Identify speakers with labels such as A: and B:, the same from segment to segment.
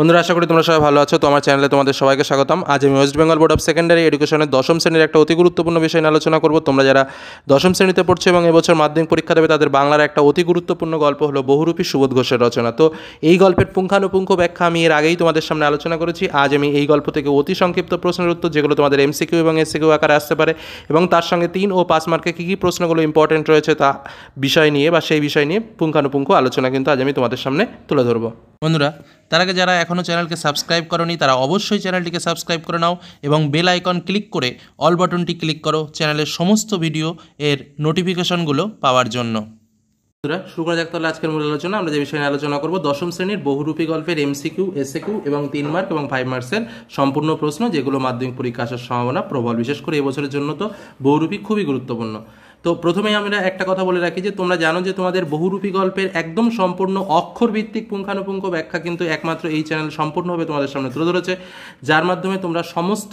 A: বন্ধুরা আশা করি তোমরা সবাই ভালো আছো তো আমার চ্যানেলে তোমাদের সবাইকে স্বাগতম আজ আমি West Bengal board of secondary এডুকেশনের দশম শ্রেণীর একটা অতি গুরুত্বপূর্ণ বিষয় নিয়ে আলোচনা করব তোমরা যারা দশম শ্রেণীতে পড়ছো এবং এবছর মাধ্যমিক পরীক্ষা দেবে তাদের বাংলার একটা অতি গুরুত্বপূর্ণ গল্প হলো বহুরূপী সুবোধ ঘোষের রচনা তো এই গল্পের পুঙ্খানুপুঙ্খ ব্যাখ্যা আমি এর আগেই তোমাদের সামনে আলোচনা করেছি আজ আমি এই গল্প থেকে অতি সংক্ষিপ্ত প্রশ্নের উত্তর যেগুলো তোমাদের এমসিকিউ এবং কিউ আকারে আসতে পারে এবং তার সঙ্গে তিন ও পাঁচ মার্কে কী কী প্রশ্নগুলো ইম্পর্টেন্ট রয়েছে তা বিষয় নিয়ে বা সেই বিষয় নিয়ে পুঙ্খানুপুঙ্খ আলোচনা কিন্তু আজ আমি তোমাদের সামনে তুলে ধরবো বন্ধুরা তার আগে যারা এখনও চ্যানেলকে সাবস্ক্রাইব করনি তারা অবশ্যই চ্যানেলটিকে সাবস্ক্রাইব করে নাও এবং বেল আইকন ক্লিক করে অল বাটনটি ক্লিক করো চ্যানেলের সমস্ত ভিডিও এর নোটিফিকেশনগুলো পাওয়ার জন্য বন্ধুরা শুরু করা যাক তাহলে আজকের মূল আলোচনা আমরা যে বিষয়ে আলোচনা করব দশম শ্রেণীর বহুরূপী গল্পের এমসিকিউ এসএকিউ এবং তিন মার্ক এবং ফাইভ মার্কসের সম্পূর্ণ প্রশ্ন যেগুলো মাধ্যমিক পরীক্ষা আসার সম্ভাবনা প্রবল বিশেষ করে এবছরের জন্য তো বহুরূপী খুবই গুরুত্বপূর্ণ তো প্রথমেই আমরা একটা কথা বলে রাখি যে তোমরা জানো যে তোমাদের বহুরূপী গল্পের একদম সম্পূর্ণ অক্ষরভিত্তিক পুঙ্খানুপুঙ্খ ব্যাখ্যা কিন্তু একমাত্র এই চ্যানেল সম্পূর্ণভাবে তোমাদের সামনে তুলে ধরেছে যার মাধ্যমে তোমরা সমস্ত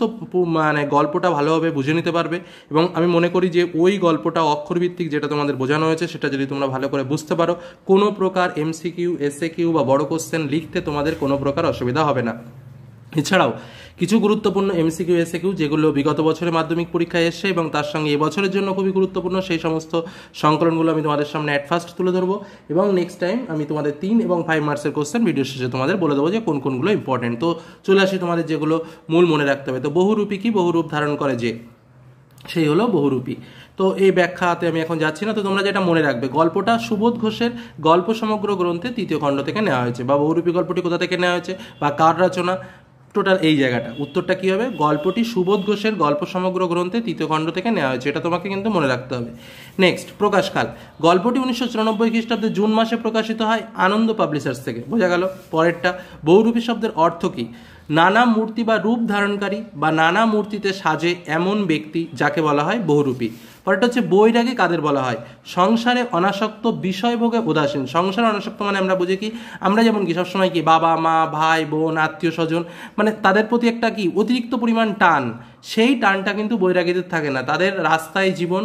A: মানে গল্পটা ভালোভাবে বুঝে নিতে পারবে এবং আমি মনে করি যে ওই গল্পটা অক্ষরভিত্তিক যেটা তোমাদের বোঝানো হয়েছে সেটা যদি তোমরা ভালো করে বুঝতে পারো কোনো প্রকার এমসিকিউ এসএ কিউ বা বড় কোশ্চেন লিখতে তোমাদের কোনো প্রকার অসুবিধা হবে না এছাড়াও কিছু গুরুত্বপূর্ণ এমসিকিউ এসএকিউ যেগুলো বিগত বছরে মাধ্যমিক পরীক্ষায় এসছে এবং তার সঙ্গে এবছরের জন্য খুবই গুরুত্বপূর্ণ সেই সমস্ত সংকলনগুলো আমি তোমাদের সামনে অ্যাট ফার্স্ট তুলে ধরবো এবং নেক্সট টাইম আমি তোমাদের তিন এবং ফাইভ মার্কসের কোশ্চেন ভিডিও শেষে তোমাদের বলে দেবো যে কোন কোনগুলো ইম্পর্টেন্ট তো চলে আসি তোমাদের যেগুলো মূল মনে রাখতে হবে তো বহুরূপী কি বহুরূপ ধারণ করে যে সেই হলো বহুরূপী তো এই ব্যাখ্যাতে আমি এখন যাচ্ছি না তো তোমরা যেটা মনে রাখবে গল্পটা সুবোধ ঘোষের গল্প সমগ্র গ্রন্থে তৃতীয় খণ্ড থেকে নেওয়া হয়েছে বা বহুরূপী গল্পটি কোথা থেকে নেওয়া হয়েছে বা কার রচনা টোটাল এই জায়গাটা উত্তরটা কী হবে গল্পটি সুবোধ ঘোষের গল্প সমগ্র গ্রন্থে তৃতীয় খণ্ড থেকে নেওয়া হয়েছে এটা তোমাকে কিন্তু মনে রাখতে হবে নেক্সট প্রকাশকাল গল্পটি উনিশশো চুরানব্বই খ্রিস্টাব্দে জুন মাসে প্রকাশিত হয় আনন্দ পাবলিশার্স থেকে বোঝা গেল পরেরটা বহুরূপী শব্দের অর্থ কী নানা মূর্তি বা রূপ ধারণকারী বা নানা মূর্তিতে সাজে এমন ব্যক্তি যাকে বলা হয় বহুরূপী পরেরটা হচ্ছে বৈরাগী কাদের বলা হয় সংসারে অনাসক্ত বিষয়ভোগে উদাসীন সংসারে অনাসক্ত মানে আমরা বুঝি কি আমরা যেমন কি সবসময় কি বাবা মা ভাই বোন আত্মীয় স্বজন মানে তাদের প্রতি একটা কি অতিরিক্ত পরিমাণ টান সেই টানটা কিন্তু বৈরাগীদের থাকে না তাদের রাস্তায় জীবন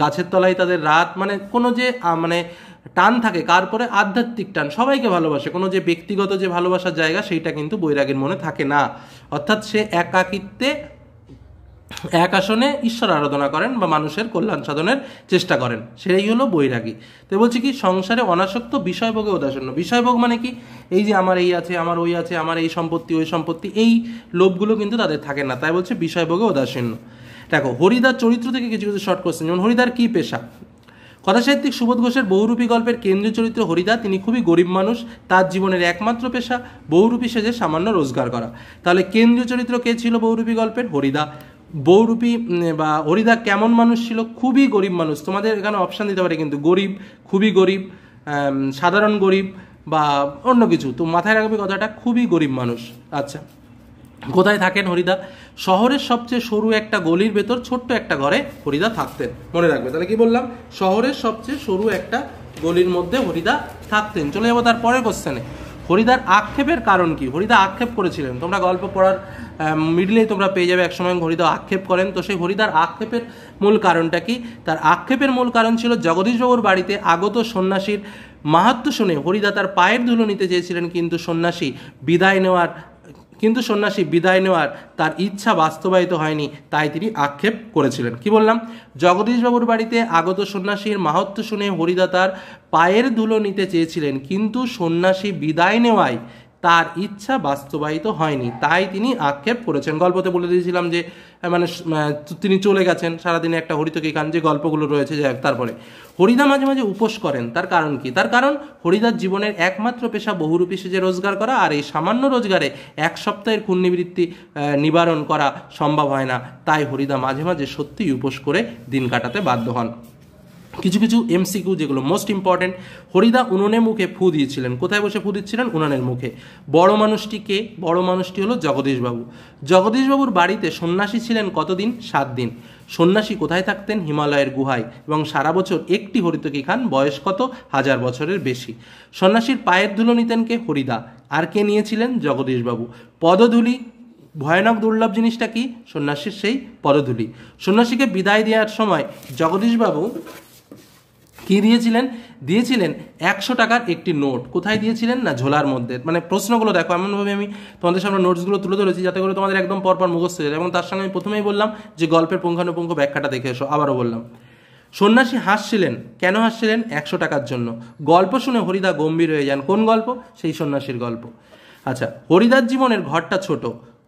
A: গাছের তলায় তাদের রাত মানে কোনো যে মানে টান থাকে করে আধ্যাত্মিক টান সবাইকে ভালোবাসে কোনো যে ব্যক্তিগত যে ভালোবাসার জায়গা সেইটা কিন্তু বৈরাগীর মনে থাকে না অর্থাৎ সে একাকিত্বে এক আসনে ঈশ্বর আরাধনা করেন বা মানুষের কল্যাণ সাধনের চেষ্টা করেন সেটাই হলো বৈরাগী তো বলছি কি সংসারে অনাসক্ত বিষয়ভোগে উদাসন্ন বিষয়ভোগ মানে কি এই যে আমার এই আছে আমার ওই আছে আমার এই সম্পত্তি ওই সম্পত্তি এই লোভগুলো কিন্তু তাদের থাকে না তাই বলছে বিষয়ভোগে উদাসীন্য দেখো হরিদার চরিত্র থেকে কিছু কিছু শর্ট কোশ্চেন যেমন হরিদার কী পেশা কথাসাহিত্যিক সুবোধ ঘোষের বহুরূপী গল্পের কেন্দ্রীয় চরিত্র হরিদা তিনি খুবই গরিব মানুষ তার জীবনের একমাত্র পেশা বহুরূপী সেজে সামান্য রোজগার করা তাহলে কেন্দ্রীয় চরিত্র কে ছিল বহুরূপী গল্পের হরিদা বৌরূপী বা হরিদা কেমন মানুষ ছিল খুবই গরিব মানুষ তোমাদের এখানে অপশান দিতে পারে কিন্তু গরিব খুবই গরিব সাধারণ গরিব বা অন্য কিছু তো মাথায় রাখবে কথাটা খুবই গরিব মানুষ আচ্ছা কোথায় থাকেন হরিদা শহরের সবচেয়ে সরু একটা গলির ভেতর ছোট্ট একটা ঘরে হরিদা থাকতেন মনে রাখবে তাহলে কি বললাম শহরের সবচেয়ে সরু একটা গলির মধ্যে হরিদা থাকতেন চলে যাবো তার পরের কোশ্চেনে হরিদার আক্ষেপের কারণ কি হরিদা আক্ষেপ করেছিলেন তোমরা গল্প পড়ার মিডলেই তোমরা পেয়ে যাবে একসময় হরিদা আক্ষেপ করেন তো সেই হরিদার আক্ষেপের মূল কারণটা কি তার আক্ষেপের মূল কারণ ছিল জগদীশবাবুর বাড়িতে আগত সন্ন্যাসীর মাহাত্ম শুনে হরিদা তার পায়ের ধুলো নিতে চেয়েছিলেন কিন্তু সন্ন্যাসী বিদায় নেওয়ার কিন্তু সন্ন্যাসী বিদায় নেওয়ার তার ইচ্ছা বাস্তবায়িত হয়নি তাই তিনি আক্ষেপ করেছিলেন কি বললাম জগদীশবাবুর বাড়িতে আগত সন্ন্যাসীর মাহাত্ম শুনে হরিদাতার পায়ের ধুলো নিতে চেয়েছিলেন কিন্তু সন্ন্যাসী বিদায় নেওয়ায় তার ইচ্ছা বাস্তবায়িত হয়নি তাই তিনি আক্ষেপ করেছেন গল্পতে বলে দিয়েছিলাম যে মানে তিনি চলে গেছেন সারাদিনে একটা হরিতকে কান যে গল্পগুলো রয়েছে যে তারপরে হরিদা মাঝে মাঝে উপোস করেন তার কারণ কি তার কারণ হরিদার জীবনের একমাত্র পেশা বহুরূপী সেজে রোজগার করা আর এই সামান্য রোজগারে এক সপ্তাহের পুণ্যবৃত্তি নিবারণ করা সম্ভব হয় না তাই হরিদা মাঝে মাঝে সত্যিই উপোস করে দিন কাটাতে বাধ্য হন কিছু কিছু এমসিকিউ যেগুলো মোস্ট ইম্পর্টেন্ট হরিদা উননে মুখে ফু দিয়েছিলেন কোথায় বসে ফু দিচ্ছিলেন উনানের মুখে বড় মানুষটি কে বড় মানুষটি হলো জগদীশবাবু জগদীশবাবুর বাড়িতে সন্ন্যাসী ছিলেন কতদিন সাত দিন সন্ন্যাসী কোথায় থাকতেন হিমালয়ের গুহায় এবং সারা বছর একটি হরিতকি খান বয়স কত হাজার বছরের বেশি সন্ন্যাসীর পায়ের ধুলো নিতেন কে হরিদা আর কে নিয়েছিলেন জগদীশবাবু পদধুলি ভয়ানক দুর্লভ জিনিসটা কি সন্ন্যাসীর সেই পদধুলি সন্ন্যাসীকে বিদায় দেওয়ার সময় জগদীশবাবু কি দিয়েছিলেন দিয়েছিলেন একশো টাকার একটি নোট কোথায় দিয়েছিলেন না ঝোলার মধ্যে মানে প্রশ্নগুলো দেখো এমনভাবে আমি তোমাদের সামনে নোটসগুলো তুলে ধরেছি যাতে করে তোমাদের একদম পরপর মুখস্থ হয়ে যায় এবং তার সঙ্গে আমি প্রথমেই বললাম যে গল্পের পুঙ্খানুপুঙ্খ ব্যাখ্যাটা দেখে এসো আবারও বললাম সন্ন্যাসী হাসছিলেন কেন হাসছিলেন একশো টাকার জন্য গল্প শুনে হরিদা গম্ভীর হয়ে যান কোন গল্প সেই সন্ন্যাসীর গল্প আচ্ছা হরিদার জীবনের ঘরটা ছোট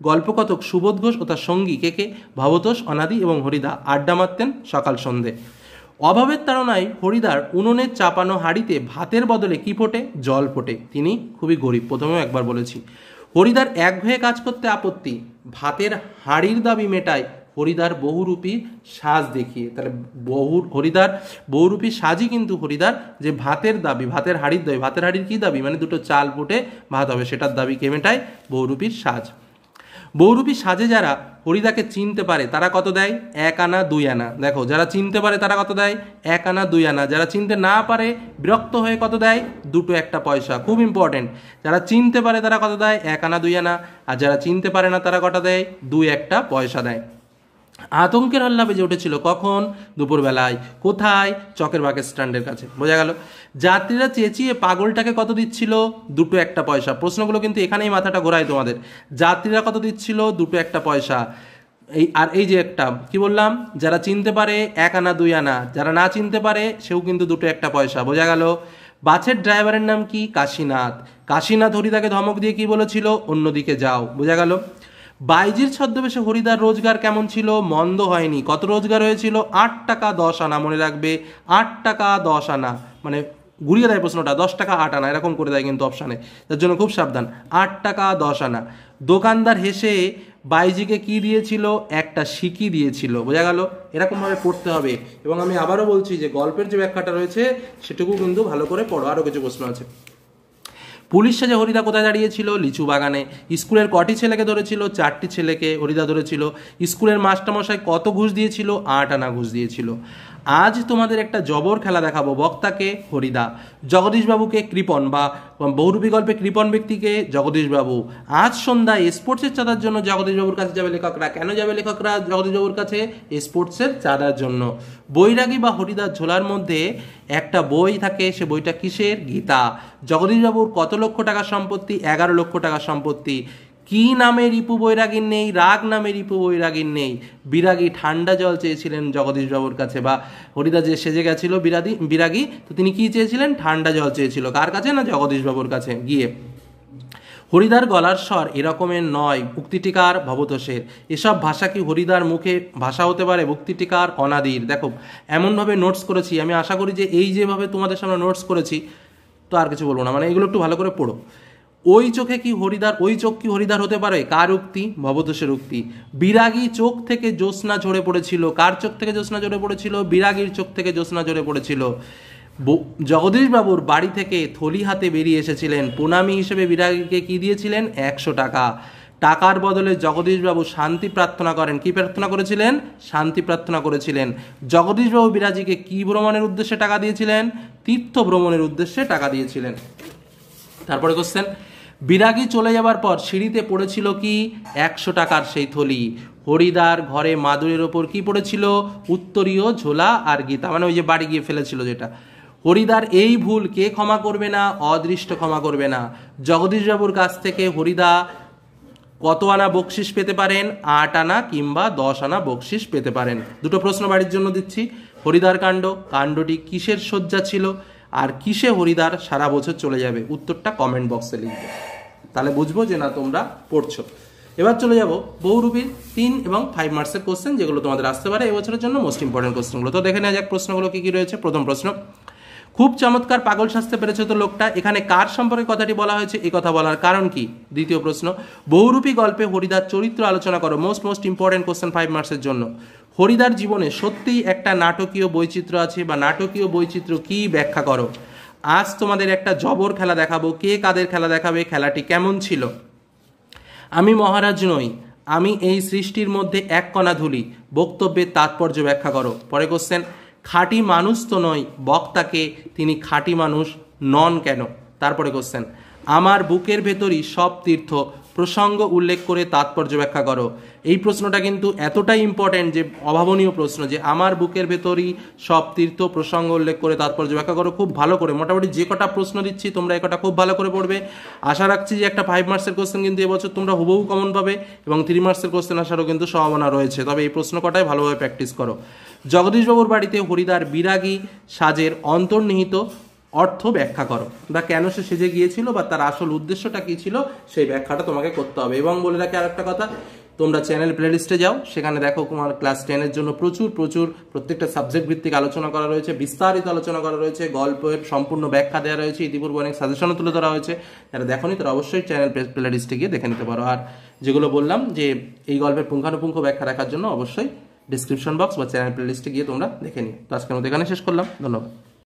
A: গল্পকথক সুবোধ ঘোষ ও তার সঙ্গী কে কে ভবতোষ অনাদি এবং হরিদা আড্ডা মারতেন সকাল সন্ধে অভাবের তাড়নায় হরিদার উনুনের চাপানো হাড়িতে ভাতের বদলে কি ফোটে জল ফোটে তিনি খুবই গরিব প্রথমেও একবার বলেছি হরিদার এক হয়ে কাজ করতে আপত্তি ভাতের হাড়ির দাবি মেটায় হরিদার বহুরূপী সাজ দেখিয়ে তাহলে বহু হরিদার বহুরূপী সাজই কিন্তু হরিদার যে ভাতের দাবি ভাতের হাড়ির দাবি ভাতের হাড়ির কী দাবি মানে দুটো চাল ফুটে ভাত হবে সেটার দাবি কে মেটায় বহুরূপীর সাজ বহুরূপী সাজে যারা হরিদাকে চিনতে পারে তারা কত দেয় এক আনা দুই আনা দেখো যারা চিনতে পারে তারা কত দেয় এক আনা দুই আনা যারা চিনতে না পারে বিরক্ত হয়ে কত দেয় দুটো একটা পয়সা খুব ইম্পর্টেন্ট যারা চিনতে পারে তারা কত দেয় এক আনা দুই আনা আর যারা চিনতে পারে না তারা কটা দেয় দুই একটা পয়সা দেয় আতঙ্কের হাল্লা বেজে উঠেছিল কখন দুপুরবেলায় কোথায় চকের বাঁকের স্ট্যান্ডের কাছে বোঝা গেল যাত্রীরা চেঁচিয়ে পাগলটাকে কত দিচ্ছিল দুটো একটা পয়সা প্রশ্নগুলো কিন্তু এখানেই মাথাটা ঘোরায় তোমাদের যাত্রীরা কত দিচ্ছিল দুটো একটা পয়সা এই আর এই যে একটা কি বললাম যারা চিনতে পারে এক আনা দুই আনা যারা না চিনতে পারে সেও কিন্তু দুটো একটা পয়সা বোঝা গেল বাসের ড্রাইভারের নাম কি কাশীনাথ কাশীনাথ হরিদাকে ধমক দিয়ে কি বলেছিল অন্যদিকে যাও বোঝা গেল বাইজির ছদ্মবেশে হরিদার রোজগার কেমন ছিল মন্দ হয়নি কত রোজগার হয়েছিল আট টাকা দশ আনা মনে রাখবে আট টাকা দশ আনা মানে ঘুরিয়ে দেয় প্রশ্নটা দশ টাকা আট আনা এরকম করে দেয় কিন্তু অপশানে তার জন্য খুব সাবধান আট টাকা দশ আনা দোকানদার হেসে বাইজিকে কি দিয়েছিল একটা সিকি দিয়েছিল বোঝা গেল এরকমভাবে পড়তে হবে এবং আমি আবারও বলছি যে গল্পের যে ব্যাখ্যাটা রয়েছে সেটুকু কিন্তু ভালো করে পড়ো আরও কিছু প্রশ্ন আছে পুলিশ সাজে হরিদা কোথায় দাঁড়িয়েছিল লিচু বাগানে স্কুলের কটি ছেলেকে ধরেছিল চারটি ছেলেকে হরিদা ধরেছিল স্কুলের মাস্টারমশাই কত ঘুষ দিয়েছিল আট আনা ঘুষ দিয়েছিল আজ তোমাদের একটা জবর খেলা দেখাবো বক্তাকে হরিদা জগদীশবাবুকে কৃপন বা বহুরূপী গল্পে কৃপন ব্যক্তিকে জগদীশবাবু আজ সন্ধ্যায় স্পোর্টসের চাঁদার জন্য জগদীশবাবুর কাছে যাবে লেখকরা কেন যাবে লেখকরা জগদীশবাবুর কাছে স্পোর্টসের চাঁদার জন্য বৈরাগী বা হরিদার ঝোলার মধ্যে একটা বই থাকে সে বইটা কিসের গীতা জগদীশবাবুর কত লক্ষ টাকা সম্পত্তি এগারো লক্ষ টাকা সম্পত্তি কি নামে রিপু বৈরাগীর নেই রাগ নামে রিপু বৈরাগীর নেই বিরাগী ঠান্ডা জল চেয়েছিলেন জগদীশবাবুর কাছে বা যে সেজে গেছিল বিরাগী বিরাগী তো তিনি কি চেয়েছিলেন ঠান্ডা জল চেয়েছিল কার কাছে না জগদীশবাবুর কাছে গিয়ে হরিদার গলার স্বর এরকমের নয় ভুক্তিটিকার ভবতোষের এসব ভাষা কি হরিদার মুখে ভাষা হতে পারে ভুক্তিটিকার অনাদির দেখো এমনভাবে নোটস করেছি আমি আশা করি যে এই যেভাবে তোমাদের সামনে নোটস করেছি তো আর কিছু বলবো না মানে এগুলো একটু ভালো করে পড়ো ওই চোখে কি হরিদার ওই চোখ কি হরিদার হতে পারে কার উক্তি ভবতোষের উক্তি বিরাগী চোখ থেকে জ্যোৎস্না ঝরে পড়েছিল কার চোখ থেকে জ্যোৎস্না ঝরে পড়েছিল বিরাগীর চোখ থেকে জ্যোৎস্না ঝরে পড়েছিল জগদীশবাবুর বাড়ি থেকে থলি হাতে বেরিয়ে এসেছিলেন প্রণামী হিসেবে বিরাগীকে কি দিয়েছিলেন একশো টাকা টাকার বদলে জগদীশবাবু শান্তি প্রার্থনা করেন কি প্রার্থনা করেছিলেন শান্তি প্রার্থনা করেছিলেন জগদীশবাবু বিরাজিকে কি ভ্রমণের উদ্দেশ্যে টাকা দিয়েছিলেন তীর্থ ভ্রমণের উদ্দেশ্যে টাকা দিয়েছিলেন তারপরে কোশ্চেন বিরাগী চলে যাবার পর সিঁড়িতে পড়েছিল কি একশো টাকার সেই থলি হরিদার ঘরে মাদুরের ওপর কি পড়েছিল উত্তরীয় ঝোলা আর গীতা মানে ওই যে বাড়ি গিয়ে ফেলেছিল যেটা হরিদার এই ভুল কে ক্ষমা করবে না অদৃষ্ট ক্ষমা করবে না জগদীশবাবুর কাছ থেকে হরিদা কত আনা বকশিস পেতে পারেন আট আনা কিংবা দশ আনা বকশিস পেতে পারেন দুটো প্রশ্ন বাড়ির জন্য দিচ্ছি হরিদার কাণ্ড কাণ্ডটি কিসের শয্যা ছিল আর কিসে হরিদার সারা বছর চলে যাবে উত্তরটা কমেন্ট বক্সে লিখবে তাহলে বুঝবো যে না তোমরা পড়ছো এবার চলে যাব বহুরূপীর তিন এবং ফাইভ মার্কসের কোশ্চেন যেগুলো তোমাদের আসতে পারে এবছরের জন্য মোস্ট ইম্পর্টেন্ট কোশ্চেনগুলো তো দেখে নেওয়া যাক প্রশ্নগুলো কী কী রয়েছে প্রথম প্রশ্ন খুব চমৎকার পাগল সাজতে পেরেছে তো লোকটা এখানে কার সম্পর্কে কথাটি বলা হয়েছে এই কথা বলার কারণ কি দ্বিতীয় প্রশ্ন বহুরূপী গল্পে হরিদার চরিত্র আলোচনা করো most most important question five মার্কসের জন্য হরিদার জীবনে সত্যিই একটা নাটকীয় বৈচিত্র্য আছে বা নাটকীয় বৈচিত্র্য কী ব্যাখ্যা করো আজ তোমাদের একটা জবর খেলা দেখাবো কে কাদের খেলা দেখাবে খেলাটি কেমন ছিল আমি মহারাজ নই আমি এই সৃষ্টির মধ্যে এক কণা ধুলি বক্তব্যের তাৎপর্য ব্যাখ্যা করো পরে কোশ্চেন খাঁটি মানুষ তো নয় বক্তাকে তিনি খাঁটি মানুষ নন কেন তারপরে কোশ্চেন আমার বুকের ভেতরই সব তীর্থ প্রসঙ্গ উল্লেখ করে তাৎপর্য ব্যাখ্যা করো এই প্রশ্নটা কিন্তু এতটাই ইম্পর্ট্যান্ট যে অভাবনীয় প্রশ্ন যে আমার বুকের ভেতরই সব তীর্থ প্রসঙ্গ উল্লেখ করে তাৎপর্য ব্যাখ্যা করো খুব ভালো করে মোটামুটি যে কটা প্রশ্ন দিচ্ছি তোমরা একটা খুব ভালো করে পড়বে আশা রাখছি যে একটা ফাইভ মার্কসের কোশ্চেন কিন্তু এবছর তোমরা হুবহু কমন পাবে এবং থ্রি মার্কসের কোশ্চেন আসারও কিন্তু সম্ভাবনা রয়েছে তবে এই প্রশ্ন কটায় ভালোভাবে প্র্যাকটিস করো জগদীশবাবুর বাড়িতে হরিদার বিরাগী সাজের অন্তর্নিহিত অর্থ ব্যাখ্যা করো বা কেন সে সেজে গিয়েছিল বা তার আসল উদ্দেশ্যটা কী ছিল সেই ব্যাখ্যাটা তোমাকে করতে হবে এবং বলে রাখি আর একটা কথা তোমরা চ্যানেল প্লেলিস্টে যাও সেখানে দেখো তোমার ক্লাস টেনের জন্য প্রচুর প্রচুর প্রত্যেকটা সাবজেক্ট ভিত্তিক আলোচনা করা রয়েছে বিস্তারিত আলোচনা করা রয়েছে গল্পের সম্পূর্ণ ব্যাখ্যা দেওয়া রয়েছে ইতিপূর্বে অনেক সাজেশনও তুলে ধরা হয়েছে যারা দেখোনি তারা অবশ্যই চ্যানেল প্লেলিস্টে গিয়ে দেখে নিতে পারো আর যেগুলো বললাম যে এই গল্পের পুঙ্খানুপুঙ্খ ব্যাখ্যা রাখার জন্য অবশ্যই ডিসক্রিপশন বক্স বা চ্যানেল প্লেলিস্টে গিয়ে তোমরা দেখে নিও তো আজকের মতো এখানে শেষ করলাম ধন্যবাদ